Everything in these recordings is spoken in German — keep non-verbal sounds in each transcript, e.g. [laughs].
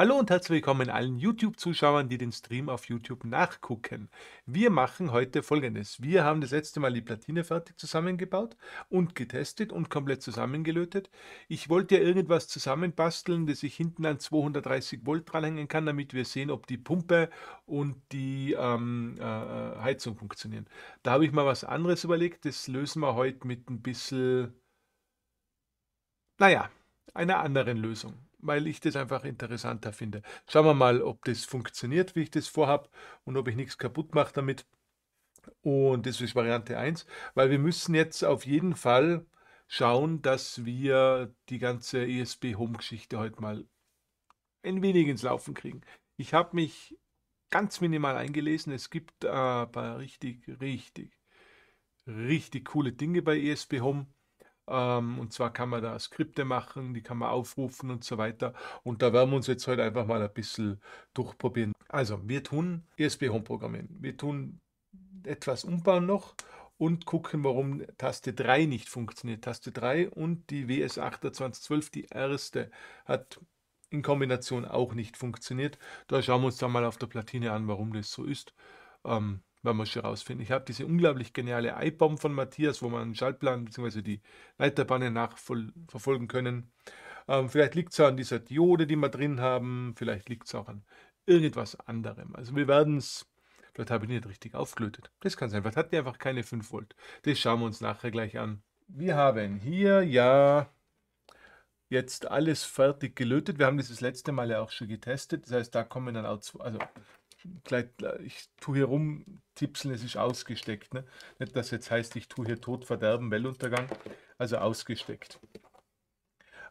Hallo und herzlich willkommen allen YouTube-Zuschauern, die den Stream auf YouTube nachgucken. Wir machen heute folgendes. Wir haben das letzte Mal die Platine fertig zusammengebaut und getestet und komplett zusammengelötet. Ich wollte ja irgendwas zusammenbasteln, das ich hinten an 230 Volt dranhängen kann, damit wir sehen, ob die Pumpe und die ähm, äh, äh, Heizung funktionieren. Da habe ich mal was anderes überlegt. Das lösen wir heute mit ein bisschen, naja, einer anderen Lösung weil ich das einfach interessanter finde. Schauen wir mal, ob das funktioniert, wie ich das vorhabe und ob ich nichts kaputt mache damit. Und das ist Variante 1, weil wir müssen jetzt auf jeden Fall schauen, dass wir die ganze ESP-Home-Geschichte heute mal ein wenig ins Laufen kriegen. Ich habe mich ganz minimal eingelesen. Es gibt ein paar richtig, richtig, richtig coole Dinge bei ESP Home. Ähm, und zwar kann man da Skripte machen, die kann man aufrufen und so weiter. Und da werden wir uns jetzt heute halt einfach mal ein bisschen durchprobieren. Also, wir tun ESP Home Programmieren. Wir tun etwas umbauen noch und gucken, warum Taste 3 nicht funktioniert. Taste 3 und die WS8 2012, die erste, hat in Kombination auch nicht funktioniert. Da schauen wir uns dann mal auf der Platine an, warum das so ist. Ähm, man muss schon rausfinden. Ich habe diese unglaublich geniale iBomb von Matthias, wo man einen Schaltplan bzw. die Leiterbahn nachverfolgen können. Ähm, vielleicht liegt es an dieser Diode, die wir drin haben. Vielleicht liegt es auch an irgendwas anderem. Also wir werden es, vielleicht habe ich nicht richtig aufgelötet. Das kann sein. Vielleicht hat die einfach keine 5 Volt. Das schauen wir uns nachher gleich an. Wir haben hier ja jetzt alles fertig gelötet. Wir haben das letzte Mal ja auch schon getestet. Das heißt, da kommen dann auch zwei, also gleich, äh, ich tue hier rum, tipseln, es ist ausgesteckt. Ne? Nicht, dass jetzt heißt, ich tue hier Tod, Verderben, Weltuntergang, also ausgesteckt.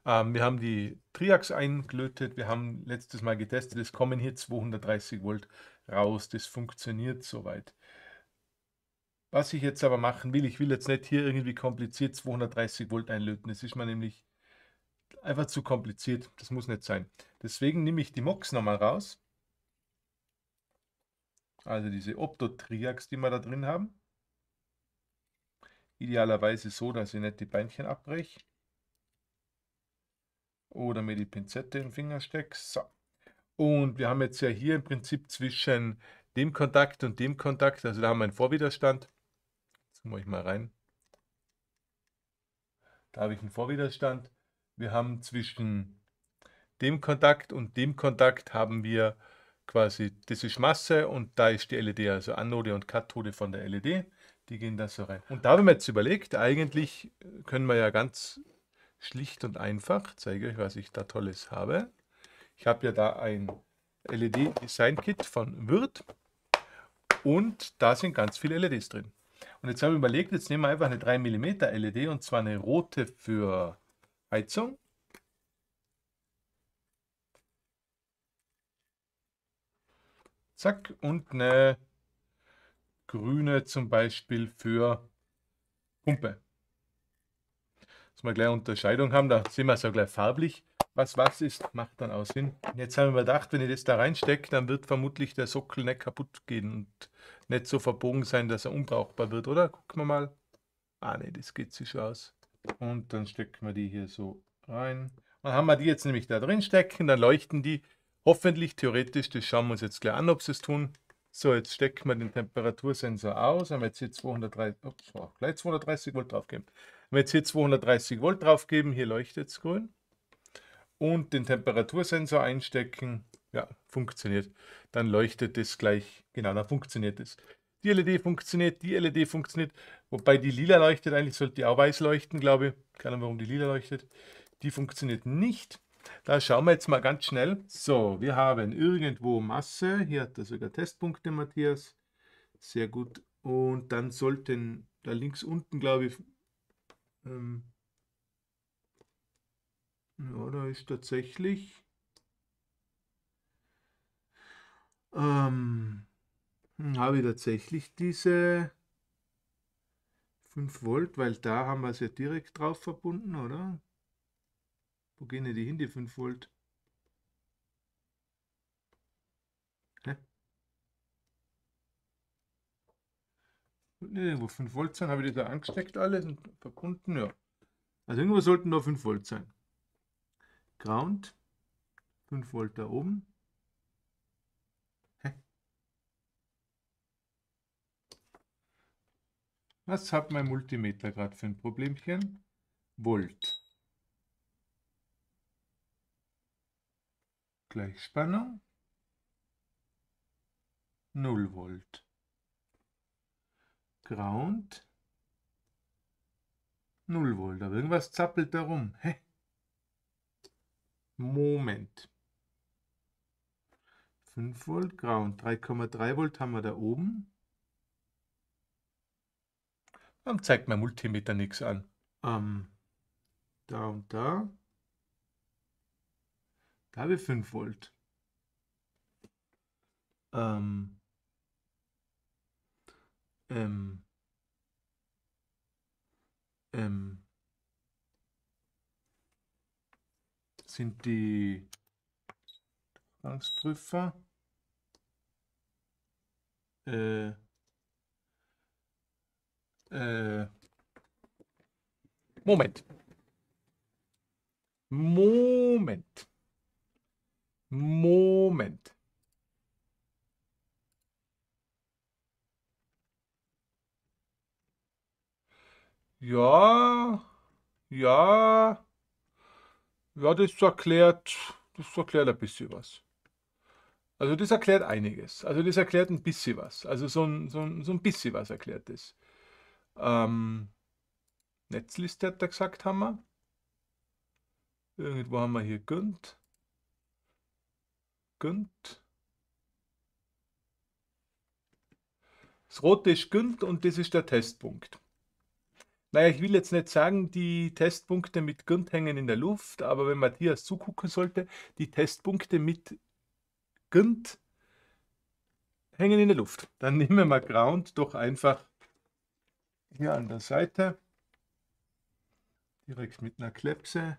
Ähm, wir haben die Triax eingelötet, wir haben letztes Mal getestet, es kommen hier 230 Volt raus, das funktioniert soweit. Was ich jetzt aber machen will, ich will jetzt nicht hier irgendwie kompliziert 230 Volt einlöten, das ist mir nämlich einfach zu kompliziert, das muss nicht sein. Deswegen nehme ich die Mox nochmal raus also diese Optotriax, die wir da drin haben. Idealerweise so, dass ich nicht die Beinchen abbreche. Oder mir die Pinzette im Finger stecke. So. Und wir haben jetzt ja hier im Prinzip zwischen dem Kontakt und dem Kontakt, also da haben wir einen Vorwiderstand. Jetzt mache ich mal rein. Da habe ich einen Vorwiderstand. Wir haben zwischen dem Kontakt und dem Kontakt haben wir quasi, das ist Masse und da ist die LED, also Anode und Kathode von der LED, die gehen da so rein. Und da haben wir jetzt überlegt, eigentlich können wir ja ganz schlicht und einfach, zeige euch, was ich da Tolles habe. Ich habe ja da ein LED Design Kit von Wirt und da sind ganz viele LEDs drin. Und jetzt habe ich überlegt, jetzt nehmen wir einfach eine 3 mm LED und zwar eine rote für Heizung Zack. Und eine grüne zum Beispiel für Pumpe. Dass wir gleich Unterscheidung haben, da sehen wir es auch gleich farblich. Was was ist, macht dann auch Sinn. Und jetzt haben wir gedacht, wenn ich das da reinstecke, dann wird vermutlich der Sockel nicht kaputt gehen und nicht so verbogen sein, dass er unbrauchbar wird, oder? Gucken wir mal. Ah ne, das geht sich schon aus. Und dann stecken wir die hier so rein. Dann haben wir die jetzt nämlich da drin stecken, dann leuchten die Hoffentlich, theoretisch, das schauen wir uns jetzt gleich an, ob sie es tun. So, jetzt stecken wir den Temperatursensor aus. Haben wir jetzt hier 230, ups, gleich 230 Volt draufgeben. Haben wir jetzt hier 230 Volt draufgeben, hier leuchtet es grün. Und den Temperatursensor einstecken, ja, funktioniert. Dann leuchtet es gleich, genau, dann funktioniert es. Die LED funktioniert, die LED funktioniert, wobei die lila leuchtet, eigentlich sollte die auch weiß leuchten, glaube ich. Keine Ahnung, warum die lila leuchtet. Die funktioniert nicht. Da schauen wir jetzt mal ganz schnell. So, wir haben irgendwo Masse. Hier hat er sogar Testpunkte, Matthias. Sehr gut. Und dann sollten da links unten, glaube ich, ähm, ja, da ist tatsächlich ähm, hm, habe ich tatsächlich diese 5 Volt, weil da haben wir sie direkt drauf verbunden, oder? Wo gehen denn die hin, die 5 Volt? Hä? nicht irgendwo 5 Volt sein? Habe ich das da angesteckt alles und verbunden? Ja. Also irgendwo sollten da 5 Volt sein. Ground, 5 Volt da oben. Was hat mein Multimeter gerade für ein Problemchen? Volt. Gleichspannung 0 Volt. Ground 0 Volt. Aber irgendwas zappelt da rum. Hä? Moment. 5 Volt Ground. 3,3 Volt haben wir da oben. Warum zeigt mein Multimeter nichts an? Ähm, da und da. Da 5 Volt. Ähm. Ähm. Ähm. Sind die Angstprüfer äh, äh, Moment. Moment. Moment. Ja, ja, ja, das erklärt, das erklärt ein bisschen was. Also das erklärt einiges. Also das erklärt ein bisschen was. Also so ein, so ein, so ein bisschen was erklärt das. Ähm, Netzliste hat er gesagt, haben wir. Irgendwo haben wir hier Günd. Günd. Das rote ist Günd und das ist der Testpunkt. Naja, ich will jetzt nicht sagen, die Testpunkte mit Günd hängen in der Luft, aber wenn Matthias zugucken sollte, die Testpunkte mit Günd hängen in der Luft. Dann nehmen wir Ground doch einfach hier an der Seite, direkt mit einer Klepse.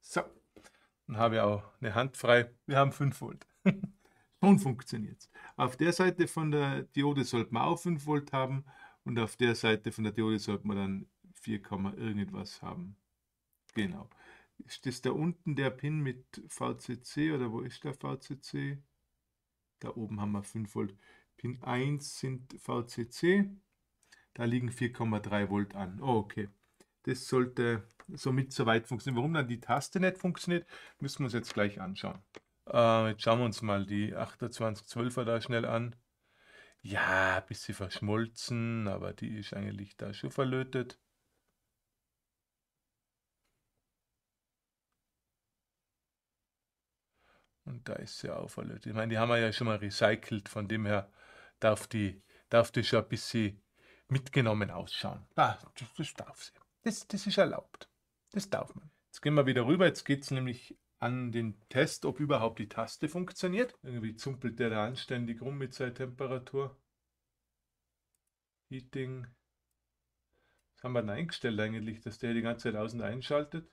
So und habe auch eine Hand frei. Wir haben 5 Volt. [laughs] Nun funktioniert es. Auf der Seite von der Diode sollte man auch 5 Volt haben und auf der Seite von der Diode sollte man dann 4, irgendwas haben. Genau. Ist das da unten der Pin mit VCC oder wo ist der VCC? Da oben haben wir 5 Volt. Pin 1 sind VCC. Da liegen 4,3 Volt an. Oh, okay. Das sollte somit soweit funktionieren. Warum dann die Taste nicht funktioniert, müssen wir uns jetzt gleich anschauen. Äh, jetzt schauen wir uns mal die 2812er da schnell an. Ja, ein bisschen verschmolzen, aber die ist eigentlich da schon verlötet. Und da ist sie auch verlötet. Ich meine, die haben wir ja schon mal recycelt, von dem her darf die, darf die schon ein bisschen mitgenommen ausschauen. Ah, das darf sie. Das, das ist erlaubt. Das darf man. Jetzt gehen wir wieder rüber. Jetzt geht es nämlich an den Test, ob überhaupt die Taste funktioniert. Irgendwie zumpelt der da anständig rum mit seiner Temperatur. Heating. Was haben wir denn eingestellt eigentlich, dass der die ganze Zeit außen einschaltet?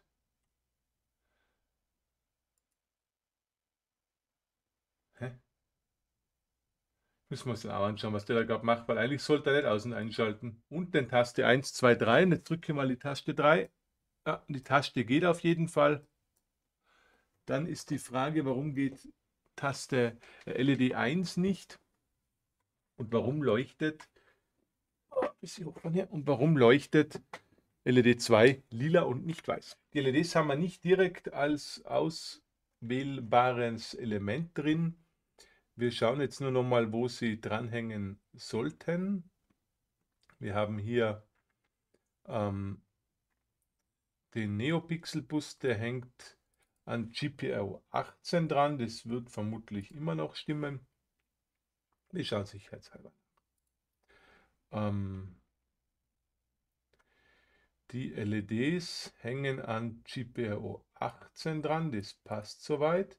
Müssen wir uns dann auch anschauen, was der da gerade macht, weil eigentlich sollte er nicht außen einschalten. Und dann Taste 1, 2, 3. jetzt drücke mal die Taste 3. Ja, die Taste geht auf jeden Fall. Dann ist die Frage, warum geht Taste äh, LED 1 nicht? Und warum leuchtet oh, und warum leuchtet LED 2 lila und nicht weiß? Die LEDs haben wir nicht direkt als auswählbares Element drin. Wir schauen jetzt nur noch mal, wo sie dranhängen sollten. Wir haben hier ähm, den Neopixel-Bus, der hängt an GPIO 18 dran. Das wird vermutlich immer noch stimmen. Wir schauen sicherheitshalber an. Ähm, die LEDs hängen an GPIO 18 dran. Das passt soweit.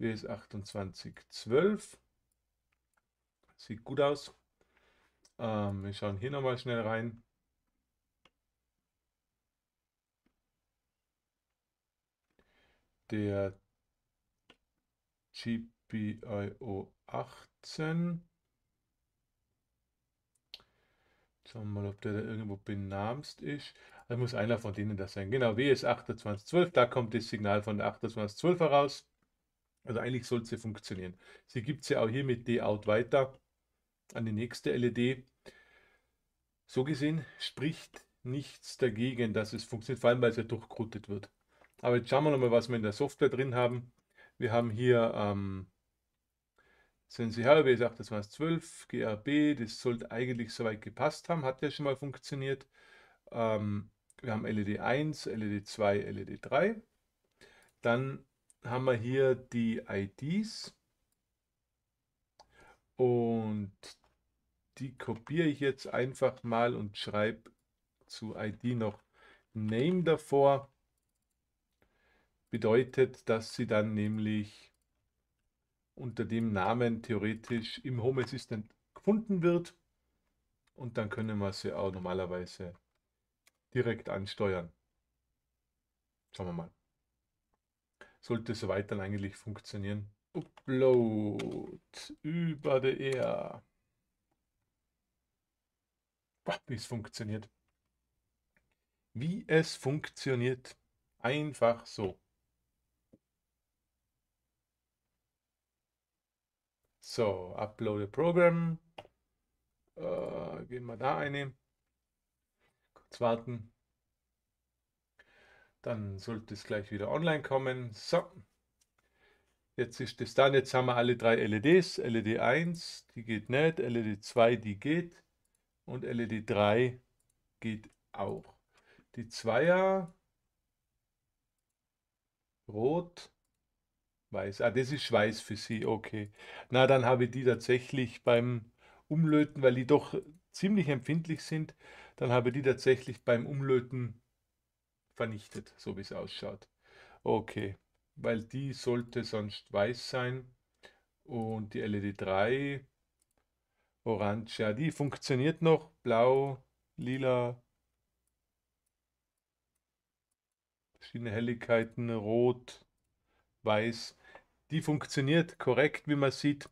WS 2812. Sieht gut aus. Ähm, wir schauen hier nochmal schnell rein. Der GPIO 18. Schauen wir mal, ob der da irgendwo benamst ist. Also muss einer von denen das sein. Genau, WS 2812, da kommt das Signal von der 2812 heraus. Also eigentlich soll sie funktionieren. Sie gibt es ja auch hier mit D-Out weiter an die nächste LED. So gesehen spricht nichts dagegen, dass es funktioniert, vor allem weil es ja durchgerutet wird. Aber jetzt schauen wir nochmal, was wir in der Software drin haben. Wir haben hier ähm, Sensi HB, sagt das war es 12, GAB, das sollte eigentlich soweit gepasst haben, hat ja schon mal funktioniert. Ähm, wir haben LED 1, LED 2, LED 3. Dann haben wir hier die IDs und die kopiere ich jetzt einfach mal und schreibe zu ID noch Name davor. Bedeutet, dass sie dann nämlich unter dem Namen theoretisch im Home Assistant gefunden wird. Und dann können wir sie auch normalerweise direkt ansteuern. Schauen wir mal sollte so weiter eigentlich funktionieren. Upload über der Air. Wie es funktioniert. Wie es funktioniert. Einfach so. So, upload a program. Äh, gehen wir da eine. Kurz warten. Dann sollte es gleich wieder online kommen. So, jetzt ist es dann. Jetzt haben wir alle drei LEDs. LED 1, die geht nicht. LED 2, die geht. Und LED 3 geht auch. Die 2er, rot, weiß. Ah, das ist weiß für sie, okay. Na, dann habe ich die tatsächlich beim Umlöten, weil die doch ziemlich empfindlich sind, dann habe ich die tatsächlich beim Umlöten vernichtet, so wie es ausschaut. Okay, weil die sollte sonst weiß sein und die LED 3 orange, ja, die funktioniert noch, blau, lila, verschiedene Helligkeiten, rot, weiß. Die funktioniert korrekt, wie man sieht.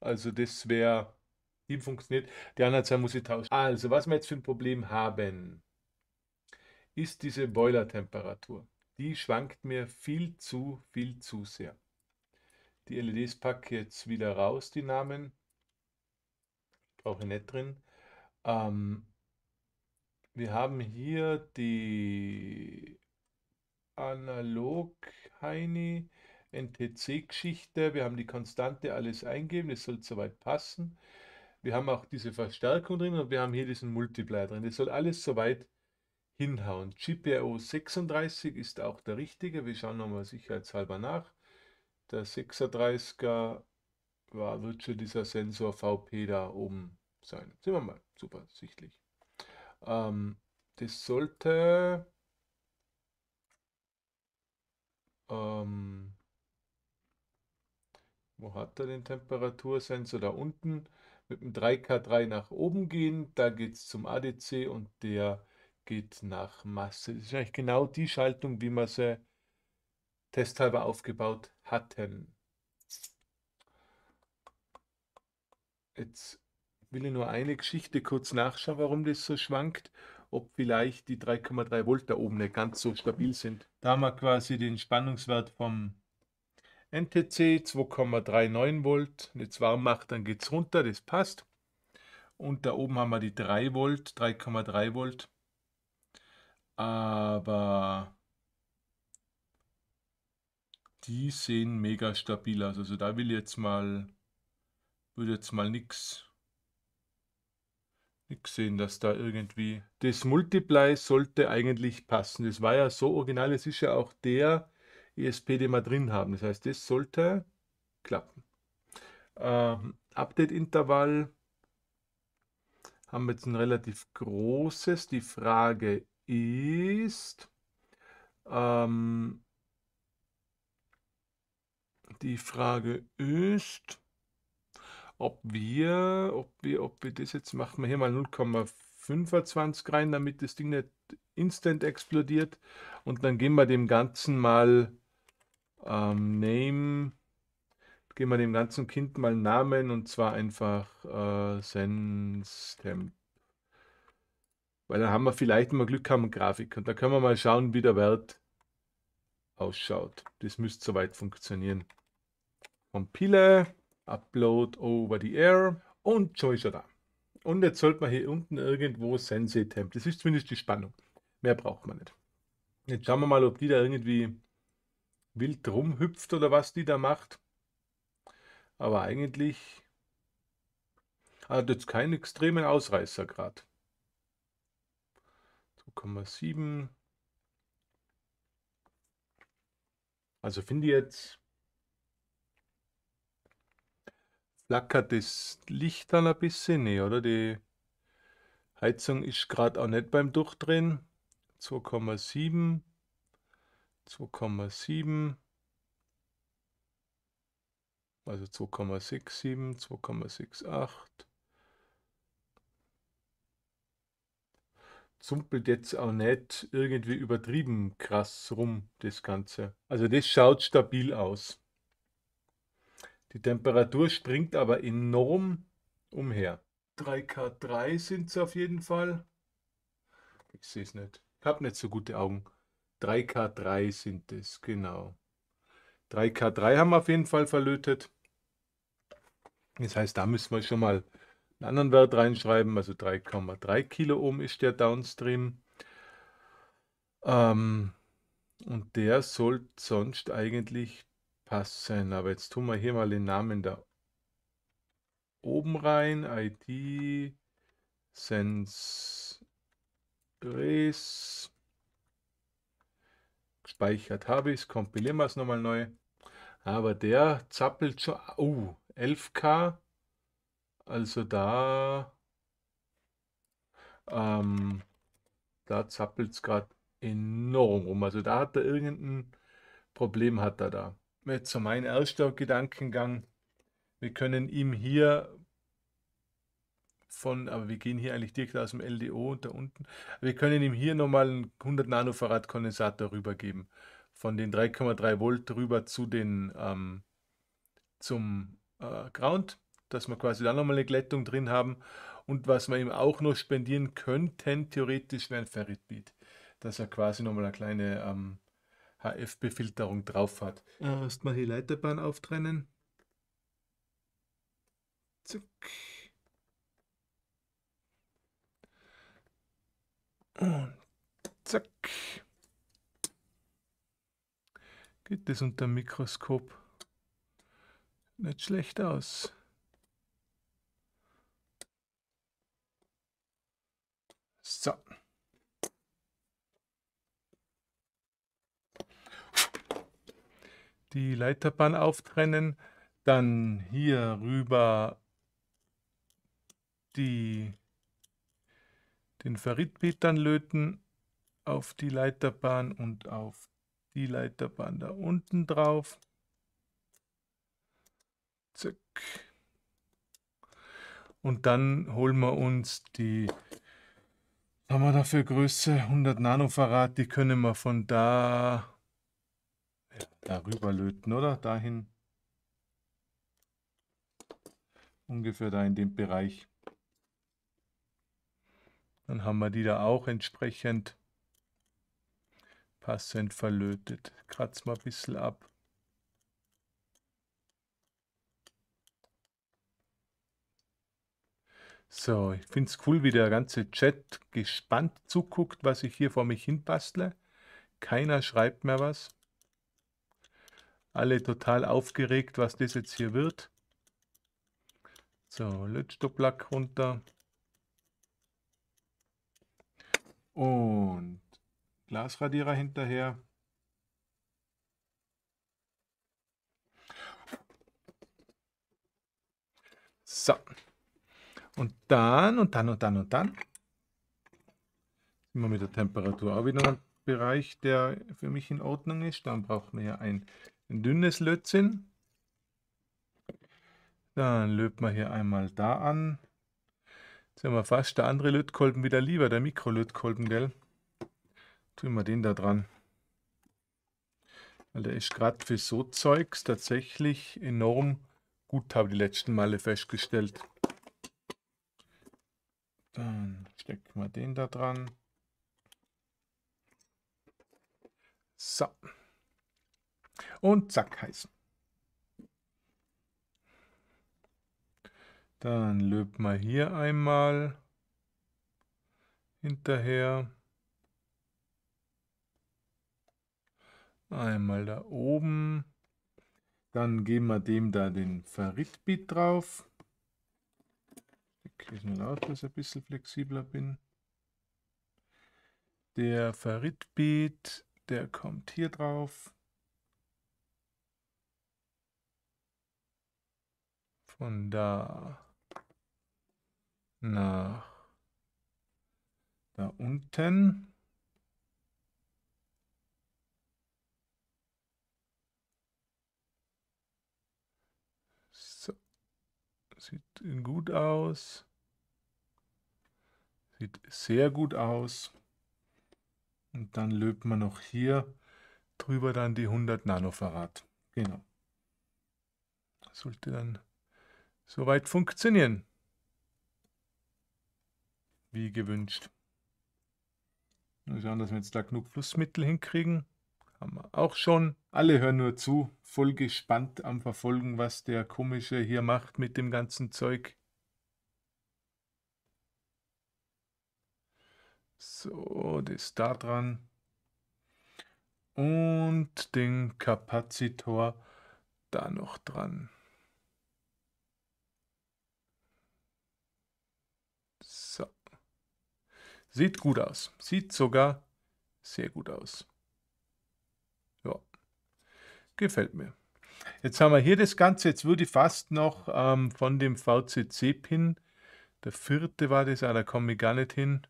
Also das wäre, die funktioniert. Die andere zwei muss ich tauschen. Also was wir jetzt für ein Problem haben ist diese Boilertemperatur. Die schwankt mir viel zu, viel zu sehr. Die LEDs packe ich jetzt wieder raus, die Namen. Brauche ich nicht drin. Ähm, wir haben hier die analog Heini NTC-Geschichte. Wir haben die Konstante alles eingeben. Das soll soweit passen. Wir haben auch diese Verstärkung drin und wir haben hier diesen Multiplier drin. Das soll alles soweit passen hinhauen. GPIO 36 ist auch der richtige. Wir schauen nochmal sicherheitshalber nach. Der 36er war, wird schon dieser Sensor VP da oben sein. Sehen wir mal, super sichtlich. Ähm, das sollte ähm, wo hat er den Temperatursensor? Da unten mit dem 3K3 nach oben gehen, da geht es zum ADC und der geht nach Masse. Das ist eigentlich genau die Schaltung, wie wir sie testhalber aufgebaut hatten. Jetzt will ich nur eine Geschichte kurz nachschauen, warum das so schwankt. Ob vielleicht die 3,3 Volt da oben nicht ganz so stabil sind. Da haben wir quasi den Spannungswert vom NTC 2,39 Volt. Wenn es warm macht, dann geht es runter, das passt. Und da oben haben wir die 3 Volt, 3,3 Volt aber die sehen mega stabil aus. Also da will jetzt mal, würde jetzt mal nichts nix sehen, dass da irgendwie. Das Multiply sollte eigentlich passen. Das war ja so original, es ist ja auch der ESP, den wir drin haben. Das heißt, das sollte klappen. Ähm, Update-Intervall haben wir jetzt ein relativ großes. Die Frage ist ähm, die Frage ist, ob wir, ob wir, ob wir das jetzt machen wir hier mal 0,25 rein, damit das Ding nicht instant explodiert. Und dann gehen wir dem Ganzen mal ähm, Name, geben wir dem ganzen Kind mal Namen und zwar einfach äh, Senstemp. Weil dann haben wir vielleicht, mal Glück haben, Grafik. Und da können wir mal schauen, wie der Wert ausschaut. Das müsste soweit funktionieren. Compile, Upload over the air und schon ist er da. Und jetzt sollte man hier unten irgendwo Sensei Temp. Das ist zumindest die Spannung. Mehr braucht man nicht. Jetzt schauen wir mal, ob die da irgendwie wild rumhüpft oder was die da macht. Aber eigentlich hat jetzt keinen extremen Ausreißer gerade. 2,7. Also finde ich jetzt flackert das Licht dann ein bisschen, nee, eh, oder? Die Heizung ist gerade auch nicht beim Durchdrehen. 2,7. 2,7. Also 2,67, 2,68. zumpelt jetzt auch nicht irgendwie übertrieben krass rum, das Ganze. Also das schaut stabil aus. Die Temperatur springt aber enorm umher. 3K3 sind es auf jeden Fall. Ich sehe es nicht. Ich habe nicht so gute Augen. 3K3 sind es, genau. 3K3 haben wir auf jeden Fall verlötet. Das heißt, da müssen wir schon mal einen anderen Wert reinschreiben, also 3,3 Kiloohm ist der Downstream. Ähm, und der soll sonst eigentlich passen. Aber jetzt tun wir hier mal den Namen da oben rein. ID Sense Race. Gespeichert habe ich es. Kompilieren wir es nochmal neu. Aber der zappelt schon. Uh, 11k. Also da, ähm, da zappelt es gerade enorm rum. Also da hat er irgendein Problem hat er da. Jetzt so mein erster Gedankengang. Wir können ihm hier von, aber wir gehen hier eigentlich direkt aus dem LDO und da unten. Wir können ihm hier nochmal einen 100 Nanofarad Kondensator rübergeben. Von den 3,3 Volt rüber zu den, ähm, zum äh, Ground dass wir quasi dann nochmal eine Glättung drin haben. Und was wir ihm auch noch spendieren könnten, theoretisch wäre ein Ferritbeat, dass er quasi nochmal eine kleine ähm, HF-Befilterung drauf hat. Äh, erstmal die Leiterbahn auftrennen. Zuck. Und zack. Geht das unter dem Mikroskop nicht schlecht aus. die Leiterbahn auftrennen, dann hier rüber die, den Ferritbetern löten auf die Leiterbahn und auf die Leiterbahn da unten drauf. Zack. Und dann holen wir uns die, haben wir dafür Größe 100 Nanofarad, die können wir von da darüber löten, oder? Dahin. Ungefähr da in dem Bereich. Dann haben wir die da auch entsprechend passend verlötet. Kratz mal ein bisschen ab. So, ich finde es cool, wie der ganze Chat gespannt zuguckt, was ich hier vor mich hin bastle. Keiner schreibt mehr was alle total aufgeregt, was das jetzt hier wird. So, Lötstoplack runter. Und Glasradierer hinterher. So. Und dann, und dann, und dann, und dann. Immer mit der Temperatur auch wieder ein Bereich, der für mich in Ordnung ist. Dann brauchen wir ja ein ein dünnes Lötzinn. Dann löten wir hier einmal da an. Jetzt haben wir fast der andere Lötkolben wieder lieber, der Mikrolötkolben, gell? Tun wir den da dran. Weil der ist gerade für so Zeugs tatsächlich enorm gut, habe ich die letzten Male festgestellt. Dann stecken wir den da dran. So und zack heißen. Dann löbt man hier einmal hinterher. Einmal da oben. Dann geben wir dem da den Verritbit drauf. Ich lese mal auf, dass ich ein bisschen flexibler bin. Der Verritbit, der kommt hier drauf. von da nach da unten. So. Sieht gut aus. Sieht sehr gut aus. Und dann löbt man noch hier drüber dann die 100 Nanofarad. Genau. Sollte dann soweit funktionieren. Wie gewünscht. Mal schauen, dass wir jetzt da genug Flussmittel hinkriegen. Haben wir auch schon. Alle hören nur zu, voll gespannt am Verfolgen, was der Komische hier macht mit dem ganzen Zeug. So, das da dran. Und den Kapazitor da noch dran. Sieht gut aus. Sieht sogar sehr gut aus. Ja, gefällt mir. Jetzt haben wir hier das Ganze. Jetzt würde ich fast noch ähm, von dem VCC-Pin, der vierte war das, ah, da komme ich gar nicht hin.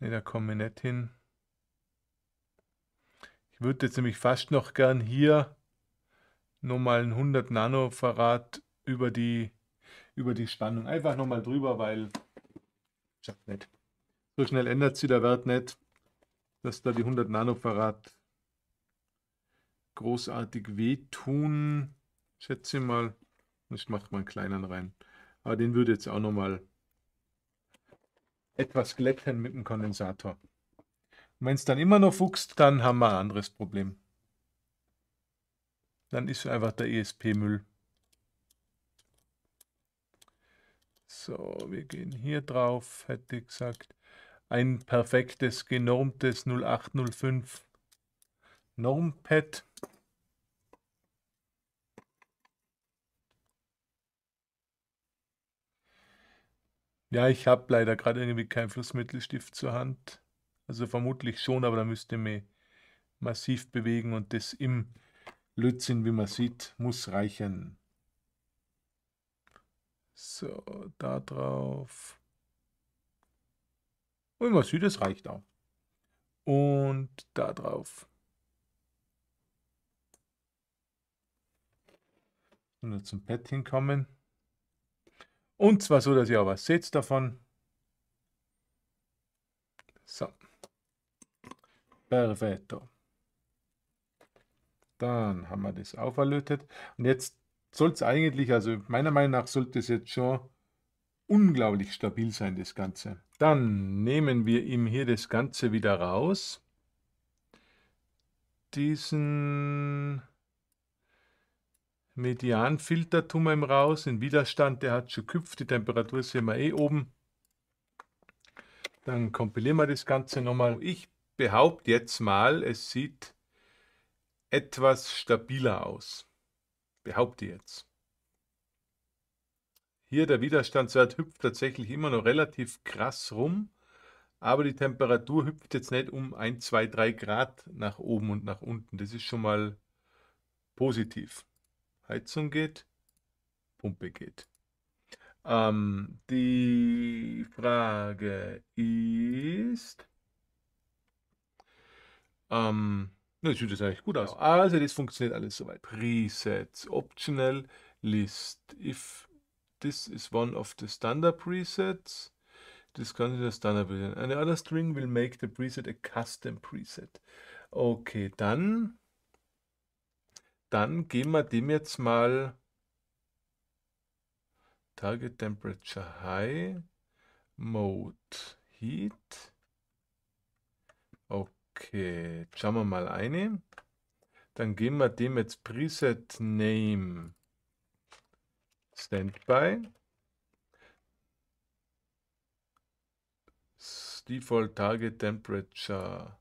Ne, da komme ich nicht hin. Ich würde jetzt nämlich fast noch gern hier nochmal einen 100 Nanofarad über die, über die Spannung einfach nochmal drüber, weil Schaff nicht. So schnell ändert sich der Wert nicht, dass da die 100 Nanofarad großartig wehtun. Schätze ich mal. Ich mache mal einen kleinen rein. Aber den würde jetzt auch nochmal etwas glätten mit dem Kondensator. Und wenn es dann immer noch fuchst, dann haben wir ein anderes Problem. Dann ist einfach der ESP-Müll. So, wir gehen hier drauf, hätte ich gesagt. Ein perfektes, genormtes 0805 Normpad. Ja, ich habe leider gerade irgendwie keinen Flussmittelstift zur Hand. Also vermutlich schon, aber da müsste mir massiv bewegen und das im Lötzinn, wie man sieht, muss reichen. So, da drauf. Und mal Süd, das reicht auch. Und da drauf. Und zum Bett hinkommen. Und zwar so, dass ihr auch was seht davon. So. Perfetto. Dann haben wir das auferlötet. Und jetzt soll es eigentlich, also meiner Meinung nach sollte es jetzt schon unglaublich stabil sein, das Ganze. Dann nehmen wir ihm hier das Ganze wieder raus. Diesen Medianfilter tun wir ihm raus, den Widerstand, der hat schon geküpft, die Temperatur sehen wir eh oben. Dann kompilieren wir das Ganze nochmal. Ich behaupte jetzt mal, es sieht etwas stabiler aus behaupte jetzt. Hier der Widerstandswert hüpft tatsächlich immer noch relativ krass rum, aber die Temperatur hüpft jetzt nicht um 1, 2, 3 Grad nach oben und nach unten. Das ist schon mal positiv. Heizung geht, Pumpe geht. Ähm, die Frage ist, ähm, na, ne, das sieht das eigentlich gut aus. Genau. Also das funktioniert alles soweit. Presets, Optional List. If this is one of the standard presets, this can be a standard preset. Any other string will make the preset a custom preset. Okay, dann, dann geben wir dem jetzt mal Target Temperature High, Mode Heat. Okay. Okay, schauen wir mal eine. Dann geben wir dem jetzt Preset Name Standby. Default Target Temperature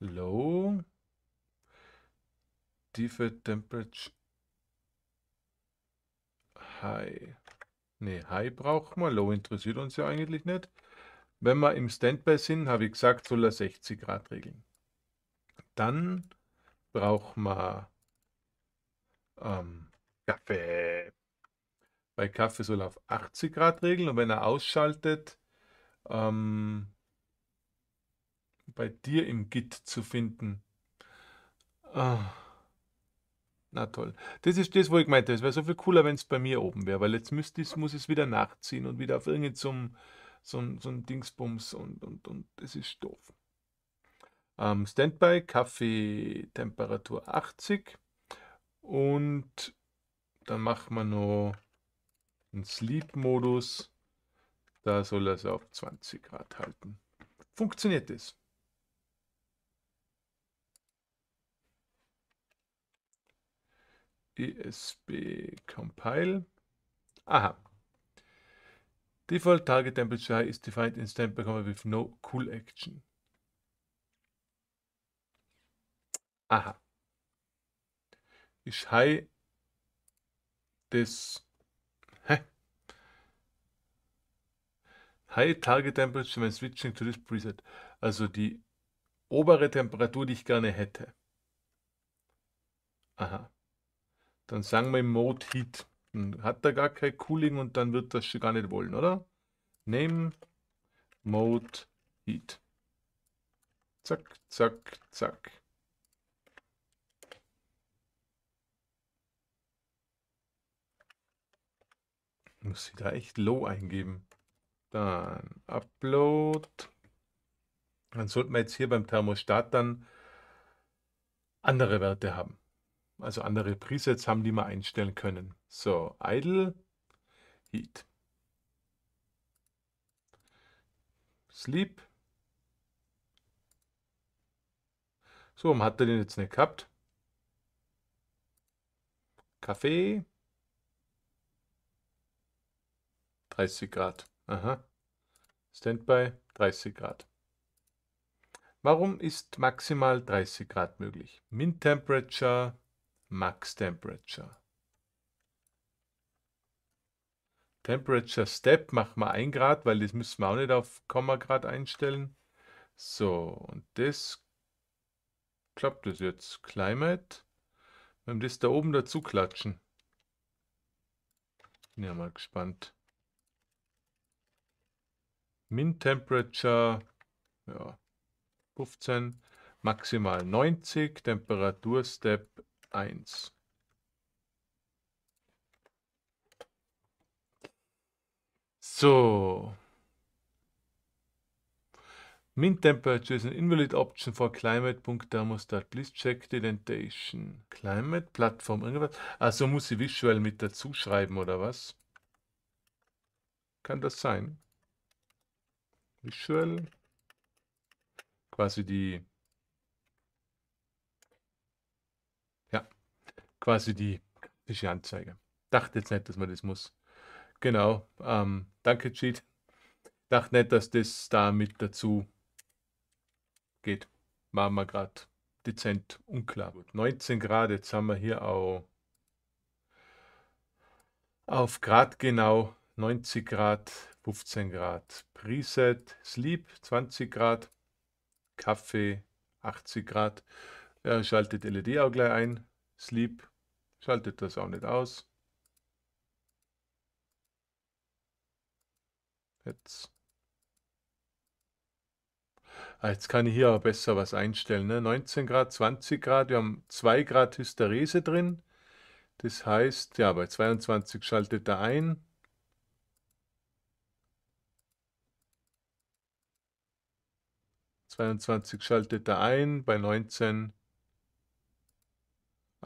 Low. Default Temperature High. Ne, High brauchen wir. Low interessiert uns ja eigentlich nicht. Wenn wir im Standby sind, habe ich gesagt, soll er 60 Grad regeln. Dann braucht man ähm, Kaffee. Bei Kaffee soll er auf 80 Grad regeln und wenn er ausschaltet, ähm, bei dir im Git zu finden. Ah. Na toll. Das ist das, wo ich meinte, es wäre so viel cooler, wenn es bei mir oben wäre, weil jetzt müsste ich, muss ich es wieder nachziehen und wieder auf irgendeinem so ein, so ein Dingsbums und, und, und es ist doof. Ähm, Standby, Kaffee, Temperatur 80 und dann machen wir noch einen Sleep-Modus. Da soll er es auf 20 Grad halten. Funktioniert das? ESB Compile. Aha, Default target temperature is defined in standby with no cool action. Aha. Ist high des hä? High target temperature when switching to this preset. Also die obere Temperatur, die ich gerne hätte. Aha. Dann sagen wir im Mode Heat. Objekten. Hat er gar kein Cooling und dann wird das schon gar nicht wollen, oder? Name, Mode, Heat. Zack, zack, zack. muss sie da echt low eingeben. Dann Upload. Dann sollten wir jetzt hier beim Thermostat dann andere Werte haben. Also andere Presets haben die mal einstellen können. So, Idle, Heat. Sleep. So, warum hat er den jetzt nicht gehabt? Kaffee. 30 Grad. Aha. Standby 30 Grad. Warum ist maximal 30 Grad möglich? Min Temperature max temperature. Temperature Step machen wir 1 Grad, weil das müssen wir auch nicht auf Komma Grad einstellen. So, und das klappt das jetzt. Climate. Wenn wir das da oben dazu klatschen. Bin ja mal gespannt. Min Temperature ja, 15, maximal 90, Temperatur Step 1. So. Min temperature is an invalid option for climate. please check the dentation. Climate, Plattform, irgendwas. Also muss sie visuell mit dazu schreiben oder was? Kann das sein? Visuell? Quasi die quasi die fische Anzeige. Dachte jetzt nicht, dass man das muss. Genau. Ähm, danke, Cheat. Dachte nicht, dass das da mit dazu geht. Machen wir gerade dezent unklar. 19 Grad, jetzt haben wir hier auch auf Grad genau 90 Grad, 15 Grad. Preset, Sleep 20 Grad, Kaffee 80 Grad. Er schaltet LED auch gleich ein. Sleep Schaltet das auch nicht aus. Jetzt. Ah, jetzt kann ich hier aber besser was einstellen. Ne? 19 Grad, 20 Grad, wir haben 2 Grad Hysterese drin. Das heißt, ja, bei 22 schaltet er ein. 22 schaltet er ein, bei 19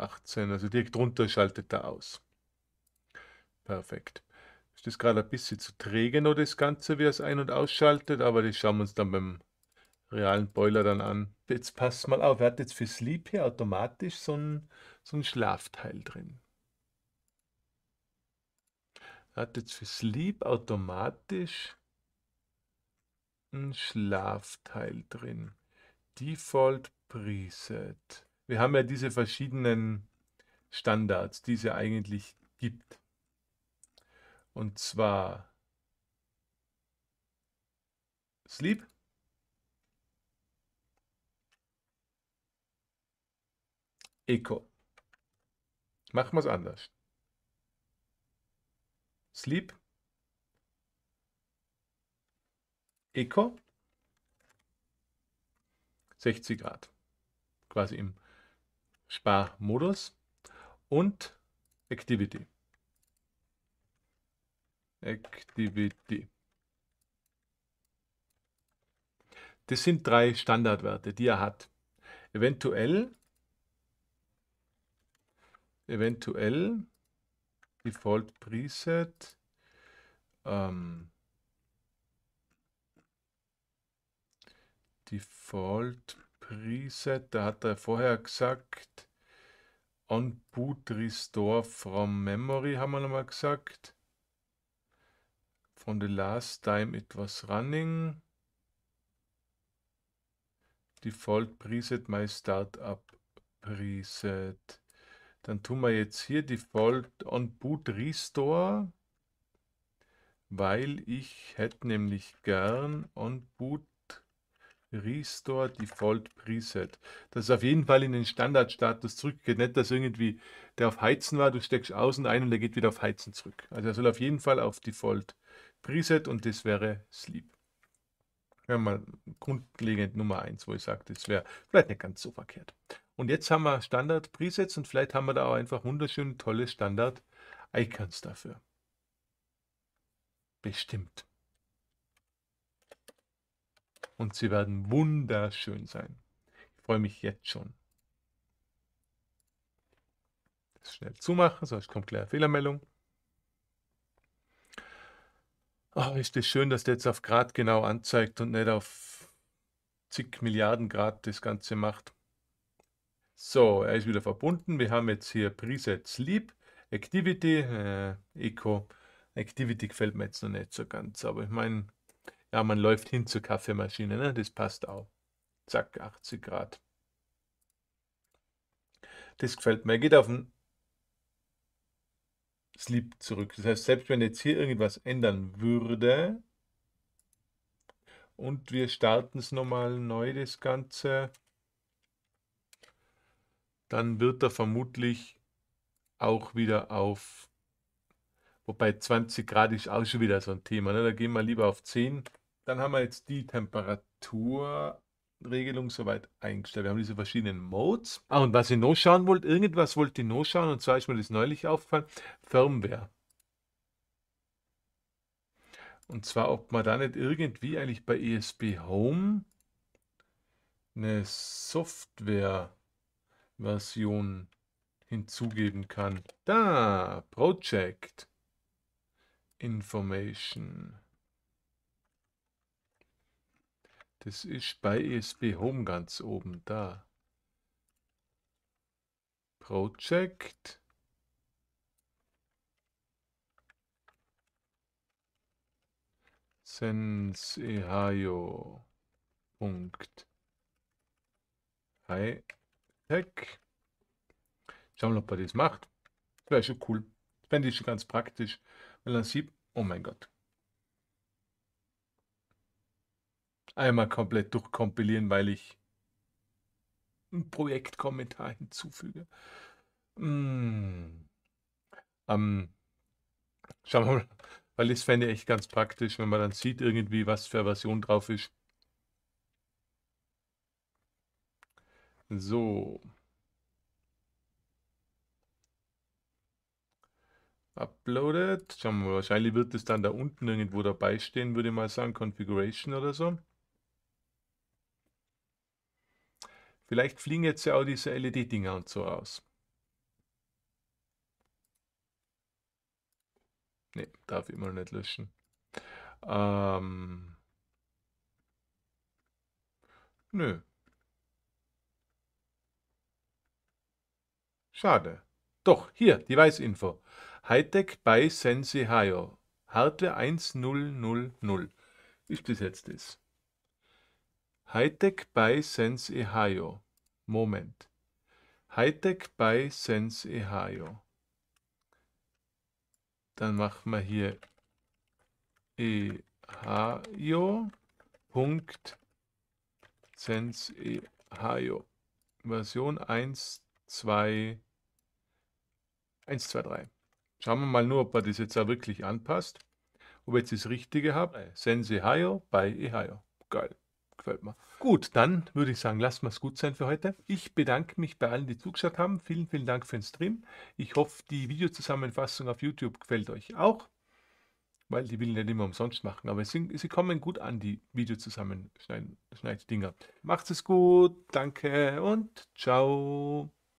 18, also direkt runter schaltet er aus. Perfekt. Ist das gerade ein bisschen zu träge noch das Ganze, wie er es ein- und ausschaltet, aber das schauen wir uns dann beim realen Boiler dann an. Jetzt passt mal auf, er hat jetzt für Sleep hier automatisch so ein, so ein Schlafteil drin. Er hat jetzt für Sleep automatisch ein Schlafteil drin. Default Preset wir haben ja diese verschiedenen Standards, die es ja eigentlich gibt. Und zwar Sleep. Eco. Machen wir es anders. Sleep. Eco. 60 Grad. Quasi im Sparmodus und Activity. Activity. Das sind drei Standardwerte, die er hat. Eventuell, eventuell Default Preset ähm, Default Reset, da hat er vorher gesagt, on boot restore from memory, haben wir nochmal gesagt. From the last time it was running. Default Preset My Startup Preset. Dann tun wir jetzt hier Default on Boot Restore, weil ich hätte nämlich gern on Boot Restore Default Preset. Das ist auf jeden Fall in den Standardstatus zurückgeht. Nicht, dass irgendwie der auf Heizen war, du steckst außen ein und der geht wieder auf Heizen zurück. Also er soll auf jeden Fall auf Default Preset und das wäre Sleep. Ja, mal grundlegend Nummer 1, wo ich sage, das wäre vielleicht nicht ganz so verkehrt. Und jetzt haben wir Standard Presets und vielleicht haben wir da auch einfach wunderschöne, tolle Standard Icons dafür. Bestimmt und sie werden wunderschön sein. Ich freue mich jetzt schon. Das schnell zumachen, sonst kommt gleich eine Fehlermeldung. Oh, ist das schön, dass der jetzt auf Grad genau anzeigt und nicht auf zig Milliarden Grad das Ganze macht. So, er ist wieder verbunden. Wir haben jetzt hier Presets Sleep, Activity, äh, Eco. Activity gefällt mir jetzt noch nicht so ganz, aber ich meine, ja, man läuft hin zur Kaffeemaschine, ne? das passt auch. Zack, 80 Grad. Das gefällt mir. Er geht auf den Sleep zurück. Das heißt, selbst wenn jetzt hier irgendwas ändern würde, und wir starten es nochmal neu, das Ganze, dann wird er vermutlich auch wieder auf, wobei 20 Grad ist auch schon wieder so ein Thema, ne? da gehen wir lieber auf 10 dann haben wir jetzt die Temperaturregelung soweit eingestellt. Wir haben diese verschiedenen Modes. Ah, und was ihr noch schauen wollt, irgendwas wollt ihr noch schauen, und zwar ist mir das neulich aufgefallen, Firmware. Und zwar, ob man da nicht irgendwie eigentlich bei ESP Home eine Software-Version hinzugeben kann. Da, Project Information. Das ist bei ESP Home ganz oben da. Project. Sensehayo. Hi. Tech. Schauen wir, mal, ob er das macht. Das wäre schon cool. Fände ich schon ganz praktisch. Weil er sieht, oh mein Gott, einmal komplett durchkompilieren, weil ich einen Projektkommentar hinzufüge. Mm. Ähm, schauen wir mal, weil das fände ich echt ganz praktisch, wenn man dann sieht irgendwie, was für eine Version drauf ist. So. Uploaded. Schauen wir mal, wahrscheinlich wird es dann da unten irgendwo dabei stehen, würde ich mal sagen, Configuration oder so. Vielleicht fliegen jetzt ja auch diese LED-Dinger und so raus. Ne, darf ich mal nicht löschen. Ähm, nö. Schade. Doch, hier, Device-Info. Hightech bei Sensei Hardware 1000. Ist das jetzt das. Hightech by Sense Ehayo. Moment. Hightech by Sense Ehayo. Dann machen wir hier Ehayo. Version 1, 2, 1, 2, 3. Schauen wir mal nur, ob er das jetzt auch wirklich anpasst. Ob ich jetzt das Richtige habe. Sense Ehayo bei Ehayo. Geil gefällt mir. Gut, dann würde ich sagen, lassen wir es gut sein für heute. Ich bedanke mich bei allen, die zugeschaut haben. Vielen, vielen Dank für den Stream. Ich hoffe, die Videozusammenfassung auf YouTube gefällt euch auch, weil die will ich nicht immer umsonst machen. Aber sie, sie kommen gut an, die Videozusammenschneid-Dinger. Macht es gut, danke und ciao.